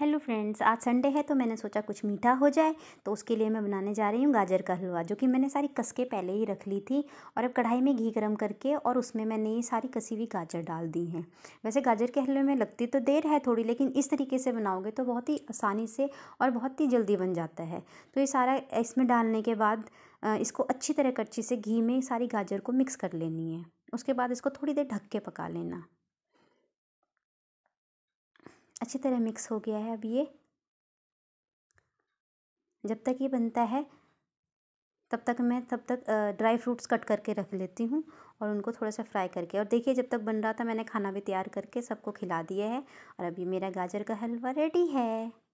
hello friends आज Sunday है तो मैंने सोचा कुछ मीठा हो जाए तो उसके लिए मैं बनाने जा रही हूँ गाजर का हलवा जो कि मैंने सारी कसके पहले ही रख ली थी और अब कढ़ाई में घी गरम करके और उसमें मैंने ये सारी कसी हुई गाजर डाल दी हैं वैसे गाजर के हलवे में लगती तो देर है थोड़ी लेकिन इस तरीके से बनाओगे तो बहुत ही आसानी से और बहुत ही जल्दी बन जाता है तो ये सारा इसमें डालने के बाद इसको अच्छी तरह कच्ची से घी में सारी गाजर को मिक्स कर लेनी है उसके बाद इसको थोड़ी देर ढक के पका लेना अच्छी तरह मिक्स हो गया है अब ये जब तक ये बनता है तब तक मैं तब तक ड्राई फ्रूट्स कट करके रख लेती हूँ और उनको थोड़ा सा फ्राई करके और देखिए जब तक बन रहा था मैंने खाना भी तैयार करके सबको खिला दिया है और अभी मेरा गाजर का हलवा रेडी है